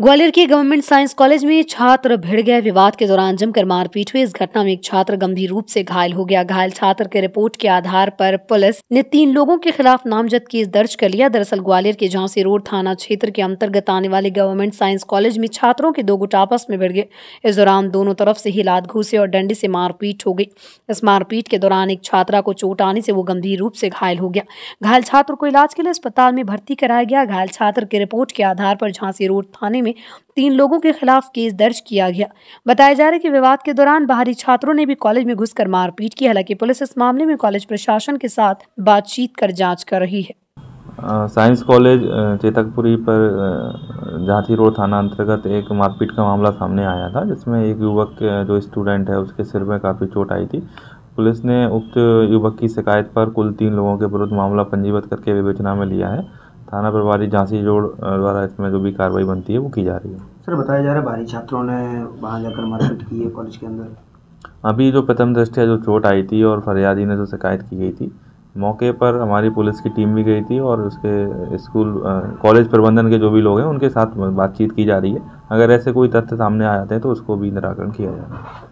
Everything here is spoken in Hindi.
ग्वालियर के गवर्नमेंट साइंस कॉलेज में छात्र भिड़ गए विवाद के दौरान जमकर मारपीट हुई इस घटना में एक छात्र गंभीर रूप से घायल हो गया घायल छात्र के रिपोर्ट के आधार पर पुलिस ने तीन लोगों के खिलाफ नामजद केस दर्ज कर लिया दरअसल ग्वालियर के झांसी रोड थाना क्षेत्र के अंतर्गत आने वाले गवर्नमेंट साइंस कॉलेज में छात्रों के दो गुट आपस में भिड़ गए इस दौरान दोनों तरफ से ही लात घूसे और डंडे से मारपीट हो गई इस मारपीट के दौरान एक छात्रा को चोट आने से वो गंभीर रूप से घायल हो गया घायल छात्र को इलाज के लिए अस्पताल में भर्ती कराया गया घायल छात्र की रिपोर्ट के आधार पर झांसी रोड थाने में तीन लोगों के खिलाफ केस दर्ज किया गया बताया जा रहा है कि विवाद के दौरान बाहरी छात्रों ने भी कॉलेज में घुसकर मारपीट की हालांकि पुलिस इस मामले में कॉलेज प्रशासन के साथ बातचीत कर जाँच कर रही है साइंस कॉलेज चेतकपुरी पर झांसी रोड थाना अंतर्गत एक मारपीट का मामला सामने आया था जिसमें एक युवक जो स्टूडेंट है उसके सिर में काफ़ी चोट आई थी पुलिस ने उक्त युवक की शिकायत पर कुल तीन लोगों के विरुद्ध मामला पंजीबद्ध करके विवेचना में लिया है थाना प्रभारी झांसी रोड द्वारा इसमें जो भी कार्रवाई बनती है वो की जा रही है सर बताया जा रहा है बाहरी छात्रों ने वहाँ जाकर मारपीट की है कॉलेज के अंदर अभी जो प्रथम दृष्टि जो चोट आई थी और फरियादी ने जो शिकायत की गई थी मौके पर हमारी पुलिस की टीम भी गई थी और उसके स्कूल कॉलेज प्रबंधन के जो भी लोग हैं उनके साथ बातचीत की जा रही है अगर ऐसे कोई तथ्य सामने आ जाते हैं तो उसको भी निराकरण किया जाएगा